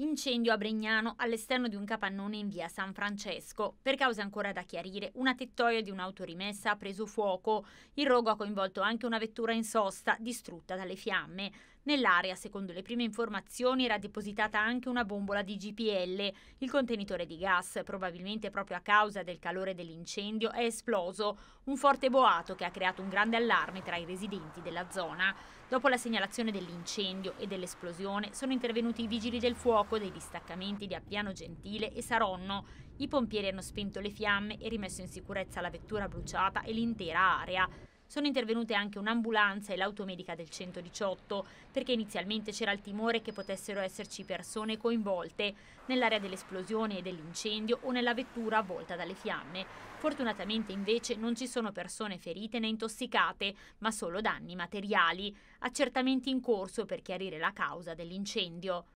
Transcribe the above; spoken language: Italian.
Incendio a Bregnano all'esterno di un capannone in via San Francesco. Per cause ancora da chiarire, una tettoia di un'autorimessa ha preso fuoco. Il rogo ha coinvolto anche una vettura in sosta, distrutta dalle fiamme. Nell'area, secondo le prime informazioni, era depositata anche una bombola di GPL. Il contenitore di gas, probabilmente proprio a causa del calore dell'incendio, è esploso. Un forte boato che ha creato un grande allarme tra i residenti della zona. Dopo la segnalazione dell'incendio e dell'esplosione, sono intervenuti i vigili del fuoco fuoco dei distaccamenti di Appiano Gentile e Saronno. I pompieri hanno spento le fiamme e rimesso in sicurezza la vettura bruciata e l'intera area. Sono intervenute anche un'ambulanza e l'automedica del 118, perché inizialmente c'era il timore che potessero esserci persone coinvolte nell'area dell'esplosione e dell'incendio o nella vettura avvolta dalle fiamme. Fortunatamente invece non ci sono persone ferite né intossicate, ma solo danni materiali. Accertamenti in corso per chiarire la causa dell'incendio.